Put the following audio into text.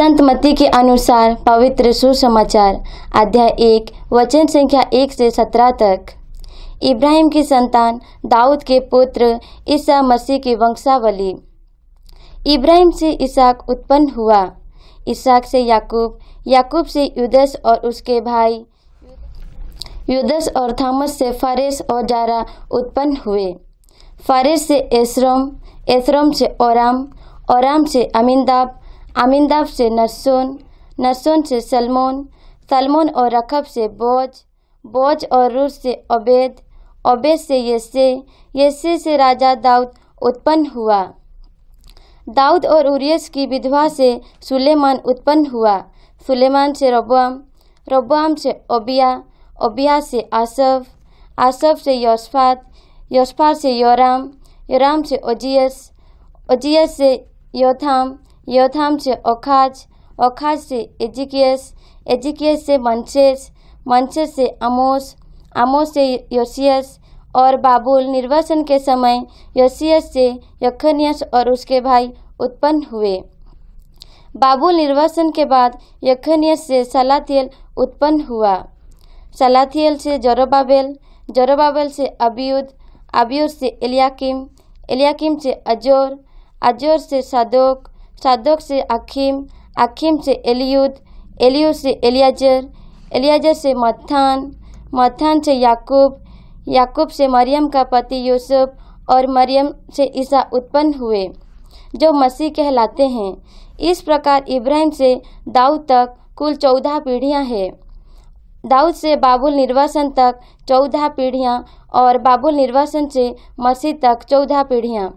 संत मती के अनुसार पवित्र सुसमाचार अध्याय एक वचन संख्या एक से सत्रह तक इब्राहिम की संतान दाऊद के पुत्र ईसा मसीह की वंशावली इब्राहिम से इसाक उत्पन्न हुआ इसाक से याकूब याकूब से युदस और उसके भाई युदस और थॉमस से फारिस और जारा उत्पन्न हुए फारिस से एसरम एसरम से ओराम ओराम से अमिंदाब आमिंदाब से नरसोन नरसोन से सलमोन सलमोन और रखब से बोझ बोझ और रूस से अबेद अबेद से यसे यसे से राजा दाऊद उत्पन्न हुआ दाऊद और उरियस की विधवा से सुलेमान उत्पन्न हुआ सुलेमान से रबुआम रबुआम से ओबिया ओबिया से आसफ आसफ से यशफात यशफात से योराम योराम से ओजियस ओजियस से योथाम योथाम से ओखाज ओखाज से एजिकियस एजिकियस से मंचेस मंचेस से अमोस आमोस से योसियस और बाबुल निर्वासन के समय योसियस से यखनियस और उसके भाई उत्पन्न हुए बाबुल निर्वासन के बाद यखनियस से सलातियल उत्पन्न हुआ सलाथियल से जरोबाबेल जरोबाबेल से अबियुद अबियुद से इलियाकिम इलियाकिम से अजोर अजोर से सदोक सादोक से अखीम अखीम से एलियुद एलियुद से एलियाजर एलियाजर से मथान मथान से याकूब याकूब से मरियम का पति यूसुफ और मरियम से ईसा उत्पन्न हुए जो मसीह कहलाते हैं इस प्रकार इब्राहिम से दाऊद तक कुल चौदह पीढ़ियां हैं दाऊद से बाबुल निर्वासन तक चौदह पीढ़ियां और बाबुल निर्वासन से मसीह तक चौदह पीढ़ियां